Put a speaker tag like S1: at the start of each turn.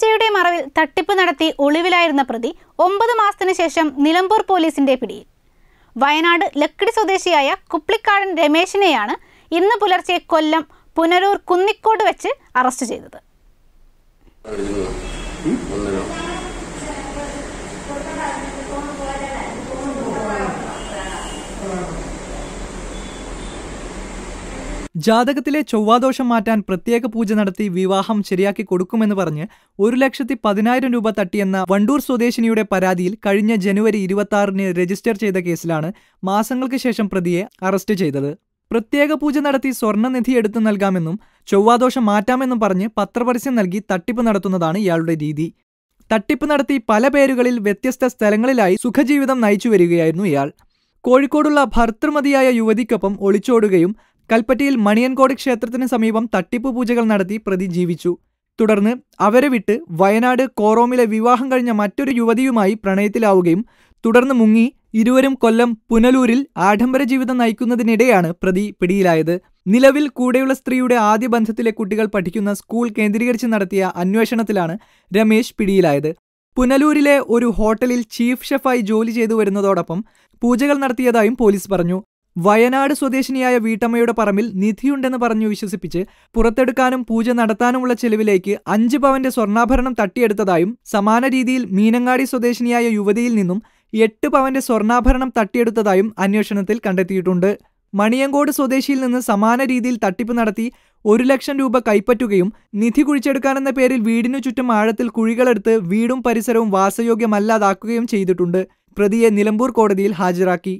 S1: പൂജയുടെ മറവിൽ തട്ടിപ്പ് നടത്തി ഒളിവിലായിരുന്ന പ്രതി ഒമ്പത് മാസത്തിനു ശേഷം നിലമ്പൂർ പോലീസിന്റെ പിടിയിൽ വയനാട് ലക്കിടി സ്വദേശിയായ കുപ്ലിക്കാടൻ രമേശിനെയാണ് ഇന്ന് പുലർച്ചെ കൊല്ലം പുനരൂർ കുന്നിക്കോട് വെച്ച് അറസ്റ്റ് ചെയ്തത്
S2: ജാതകത്തിലെ ചൊവ്വാദോഷം മാറ്റാൻ പ്രത്യേക പൂജ നടത്തി വിവാഹം ശരിയാക്കി കൊടുക്കുമെന്ന് പറഞ്ഞ് ഒരു ലക്ഷത്തി പതിനായിരം രൂപ തട്ടിയെന്ന വണ്ടൂർ സ്വദേശിനിയുടെ പരാതിയിൽ കഴിഞ്ഞ ജനുവരി ഇരുപത്തിയാറിന് രജിസ്റ്റർ ചെയ്ത കേസിലാണ് മാസങ്ങൾക്ക് ശേഷം പ്രതിയെ അറസ്റ്റ് ചെയ്തത് പ്രത്യേക പൂജ നടത്തി സ്വർണ്ണനിധി എടുത്തു നൽകാമെന്നും ചൊവ്വാദോഷം മാറ്റാമെന്നും പറഞ്ഞ് പത്രപരസ്യം നൽകി തട്ടിപ്പ് നടത്തുന്നതാണ് ഇയാളുടെ രീതി തട്ടിപ്പ് നടത്തി പല പേരുകളിൽ വ്യത്യസ്ത സ്ഥലങ്ങളിലായി സുഖജീവിതം നയിച്ചു വരികയായിരുന്നു ഇയാൾ കോഴിക്കോടുള്ള ഭർത്തൃമതിയായ യുവതിക്കൊപ്പം ഒളിച്ചോടുകയും കൽപ്പറ്റയിൽ മണിയൻകോട് ക്ഷേത്രത്തിന് സമീപം തട്ടിപ്പ് പൂജകൾ നടത്തി പ്രതി ജീവിച്ചു തുടർന്ന് അവരെ വിട്ട് വയനാട് കോറോമിലെ വിവാഹം കഴിഞ്ഞ മറ്റൊരു യുവതിയുമായി പ്രണയത്തിലാവുകയും തുടർന്ന് മുങ്ങി ഇരുവരും കൊല്ലം പുനലൂരിൽ ആഡംബര ജീവിതം നയിക്കുന്നതിനിടെയാണ് പ്രതി പിടിയിലായത് നിലവിൽ കൂടെയുള്ള സ്ത്രീയുടെ ആദ്യ ബന്ധത്തിലെ കുട്ടികൾ പഠിക്കുന്ന സ്കൂൾ കേന്ദ്രീകരിച്ച് നടത്തിയ അന്വേഷണത്തിലാണ് രമേശ് പിടിയിലായത് പുനലൂരിലെ ഒരു ഹോട്ടലിൽ ചീഫ് ഷെഫായി ജോലി ചെയ്തു വരുന്നതോടൊപ്പം പൂജകൾ നടത്തിയതായും പോലീസ് പറഞ്ഞു വയനാട് സ്വദേശിനിയായ വീട്ടമ്മയുടെ പറമ്പിൽ നിധിയുണ്ടെന്ന് പറഞ്ഞു വിശ്വസിപ്പിച്ച് പുറത്തെടുക്കാനും പൂജ നടത്താനുമുള്ള ചെലവിലേക്ക് അഞ്ച് പവന്റെ സ്വർണ്ണാഭരണം തട്ടിയെടുത്തതായും സമാന രീതിയിൽ മീനങ്ങാടി സ്വദേശിനിയായ യുവതിയിൽ നിന്നും എട്ട് പവന്റെ സ്വർണ്ണാഭരണം തട്ടിയെടുത്തതായും അന്വേഷണത്തിൽ കണ്ടെത്തിയിട്ടുണ്ട് മണിയങ്കോട് സ്വദേശിയിൽ നിന്ന് സമാന രീതിയിൽ തട്ടിപ്പ് നടത്തി ഒരു ലക്ഷം രൂപ കൈപ്പറ്റുകയും നിധി കുഴിച്ചെടുക്കാനെന്ന പേരിൽ വീടിനു ചുറ്റും ആഴത്തിൽ കുഴികളെടുത്ത് വീടും പരിസരവും വാസയോഗ്യമല്ലാതാക്കുകയും ചെയ്തിട്ടുണ്ട് പ്രതിയെ നിലമ്പൂർ കോടതിയിൽ ഹാജരാക്കി